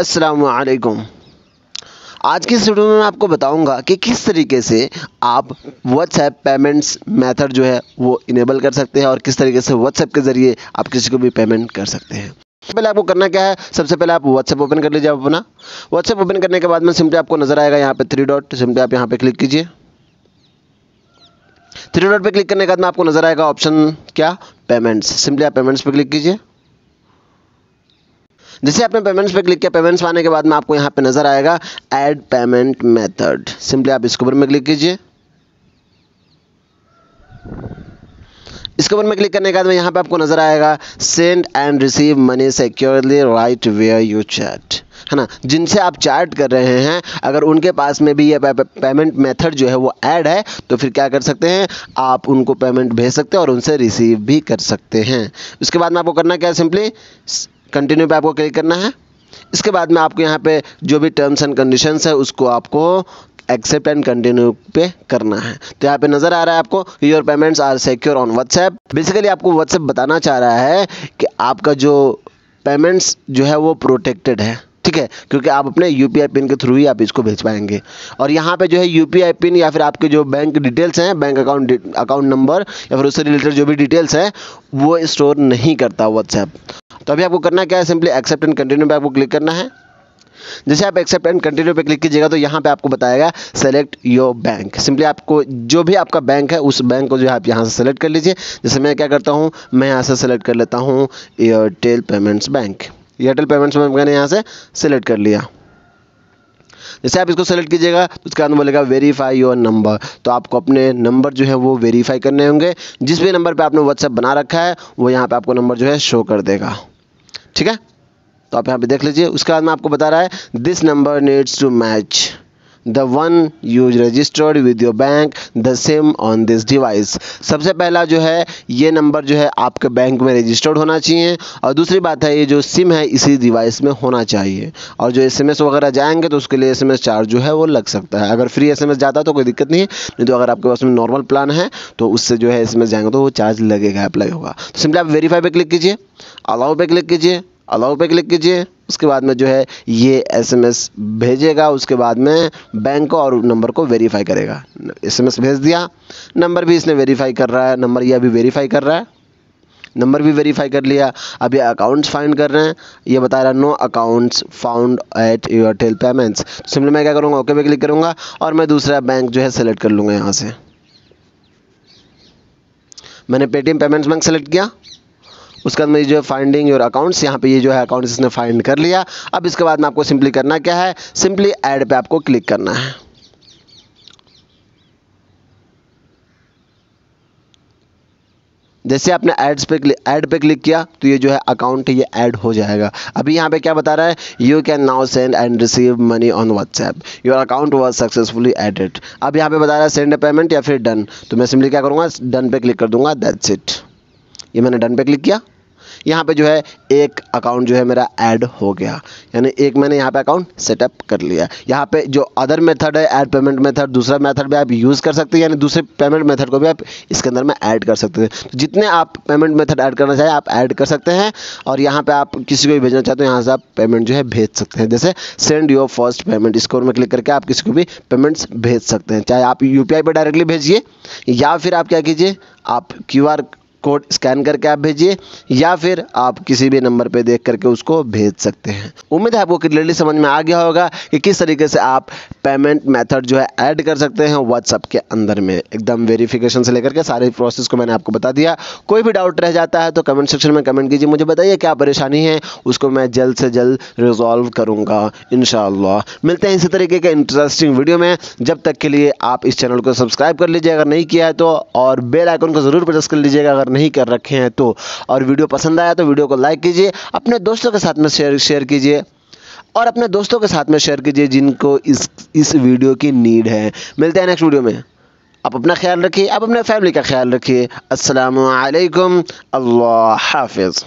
असलकुम आज की इस वीडियो में मैं आपको बताऊंगा कि किस तरीके से आप व्हाट्सएप पेमेंट्स मेथड जो है वो इनेबल कर सकते हैं और किस तरीके से व्हाट्सएप के ज़रिए आप किसी को भी पेमेंट कर सकते हैं पहले आपको करना क्या है सबसे पहले आप व्हाट्सएप ओपन कर लीजिए अपना व्हाट्सएप ओपन करने के बाद में सिंपली आपको नज़र आएगा यहाँ पे थ्री डॉट सिंपली आप यहाँ पे क्लिक कीजिए थ्री डॉट पे क्लिक करने के बाद में आपको नज़र आएगा ऑप्शन क्या पेमेंट्स सिंपली आप पेमेंट्स पे क्लिक कीजिए जैसे आपने पेमेंट्स पे क्लिक किया पेमेंट्स आने के बाद में आपको यहाँ पे नज़र आएगा ऐड पेमेंट मेथड सिंपली आप इसके ऊपर में क्लिक कीजिए इसके ऊपर में क्लिक करने के बाद में यहाँ पे आपको नजर आएगा send and receive money securely right where you chat है ना जिनसे आप चैट कर रहे हैं अगर उनके पास में भी ये पेमेंट मेथड जो है वो ऐड है तो फिर क्या कर सकते हैं आप उनको पेमेंट भेज सकते हैं और उनसे रिसीव भी कर सकते हैं उसके बाद में आपको करना क्या है सिंपली कंटिन्यू पे आपको क्लिक करना है इसके बाद में आपको यहाँ पे जो भी टर्म्स एंड कंडीशंस है उसको आपको एक्सेप्ट एंड कंटिन्यू पे करना है तो यहाँ पे नज़र आ रहा है आपको your payments are secure on WhatsApp basically आपको व्हाट्सएप बताना चाह रहा है कि आपका जो पेमेंट्स जो है वो प्रोटेक्टेड है ठीक है क्योंकि आप अपने यू पिन के थ्रू ही आप इसको भेज पाएंगे और यहाँ पर जो है यू पिन या फिर आपके जो बैंक डिटेल्स हैं बैंक अकाउंट अकाउंट नंबर या फिर उससे रिलेटेड जो भी डिटेल्स हैं वो स्टोर नहीं करता व्हाट्सएप तो अभी आपको करना क्या है सिंपली एक्सेप्ट एंड कंटिन्यू पर आपको क्लिक करना है जैसे आप एक्सेप्ट एंड कंटिन्यू पे क्लिक कीजिएगा तो यहाँ पे आपको बताएगा सेलेक्ट योर बैंक सिंपली आपको जो भी आपका बैंक है उस बैंक को जो है आप यहाँ से सेलेक्ट कर लीजिए जैसे मैं क्या करता हूँ मैं यहाँ से सेलेक्ट कर लेता हूँ Airtel payments bank Airtel payments में मैंने यहाँ से सेलेक्ट कर लिया जैसे आप इसको सेलेक्ट कीजिएगा तो उसके बाद बोलेगा वेरीफाई योर नंबर तो आपको अपने नंबर जो है वो वेरीफाई करने होंगे जिस भी नंबर पे आपने व्हाट्सएप बना रखा है वो यहाँ पे आपको नंबर जो है शो कर देगा ठीक है तो आप यहाँ पे देख लीजिए उसके बाद में आपको बता रहा है this number needs to match the one use registered with your bank the SIM on this device सबसे पहला जो है ये नंबर जो है आपके बैंक में रजिस्टर्ड होना चाहिए और दूसरी बात है ये जो सिम है इसी डिवाइस में होना चाहिए और जो एस वगैरह जाएंगे तो उसके लिए एस चार्ज जो है वो लग सकता है अगर फ्री एस जाता है तो कोई दिक्कत नहीं है नहीं तो अगर आपके पास में नॉर्मल प्लान है तो उससे जो है एस जाएंगे तो वो चार्ज लगेगा अप्लाई होगा तो सिंपली आप वेरीफाई पर क्लिक कीजिए अलाउ पर क्लिक कीजिए अलाउ पे क्लिक कीजिए उसके बाद में जो है ये एसएमएस भेजेगा उसके बाद में बैंक को और नंबर को वेरीफाई करेगा एसएमएस भेज दिया नंबर भी इसने वेरीफाई कर रहा है नंबर यह अभी वेरीफाई कर रहा है नंबर भी वेरीफाई कर लिया अब ये अकाउंट्स फाइंड कर रहे हैं ये बता रहा है no accounts found at your tel payments तो सिंपली मैं क्या करूँगा ओके पे क्लिक करूँगा और मैं दूसरा बैंक जो है सेलेक्ट कर लूँगा यहाँ से मैंने पेटीएम पेमेंट्स बैंक सेलेक्ट किया उसके बाद में जो है फाइंडिंग योर अकाउंट्स यहाँ पे ये जो है अकाउंट्स इसने फाइंड कर लिया अब इसके बाद में आपको सिंपली करना क्या है सिंपली ऐड पे आपको क्लिक करना है जैसे आपने एड्स पे ऐड पे क्लिक किया तो ये जो है अकाउंट ये ऐड हो जाएगा अभी यहाँ पे क्या बता रहा है you can now send and receive money on WhatsApp your account was successfully added अब यहाँ पे बता रहा है सेंड पेमेंट या फिर डन तो मैं सिंपली क्या करूँगा डन पे क्लिक कर दूंगा दैट्स इट ये मैंने डन पे क्लिक किया यहाँ पे जो है एक अकाउंट जो है मेरा ऐड हो गया यानी एक मैंने यहाँ पे अकाउंट सेटअप कर लिया यहाँ पे जो अदर मेथड है ऐड पेमेंट मेथड दूसरा मेथड भी आप यूज़ कर सकते हैं यानी दूसरे पेमेंट मेथड को भी आप इसके अंदर में ऐड कर सकते हैं तो जितने आप पेमेंट मेथड ऐड करना चाहें आप ऐड कर सकते हैं और यहाँ पर आप किसी को भी भेजना चाहते हो यहाँ से आप पेमेंट जो है भेज सकते हैं जैसे सेंड योर फर्स्ट पेमेंट स्कोर में क्लिक करके आप किसी को भी पेमेंट्स भेज सकते हैं चाहे आप यू पर डायरेक्टली भेजिए या फिर आप क्या कीजिए आप क्यू कोड स्कैन करके आप भेजिए या फिर आप किसी भी नंबर पर देख करके उसको भेज सकते हैं उम्मीद है आपको क्लियरली समझ में आ गया होगा कि किस तरीके से आप पेमेंट मेथड जो है ऐड कर सकते हैं व्हाट्सअप के अंदर में एकदम वेरिफिकेशन से लेकर के सारे प्रोसेस को मैंने आपको बता दिया कोई भी डाउट रह जाता है तो कमेंट सेक्शन में कमेंट कीजिए मुझे बताइए क्या परेशानी है उसको मैं जल्द से जल्द रिजॉल्व करूँगा इन मिलते हैं इसी तरीके के इंटरेस्टिंग वीडियो में जब तक के लिए आप इस चैनल को सब्सक्राइब कर लीजिए अगर नहीं किया है तो और बेल आइकन को ज़रूर प्रेस कर लीजिएगा अगर नहीं कर रखे हैं तो और वीडियो पसंद आया तो वीडियो को लाइक कीजिए अपने दोस्तों के साथ में शेयर शेयर कीजिए और अपने दोस्तों के साथ में शेयर कीजिए जिनको इस इस वीडियो की नीड है मिलते हैं नेक्स्ट वीडियो में आप अपना ख्याल रखिए आप अपने फैमिली का ख्याल रखिए असलकम अल्लाह हाफिज़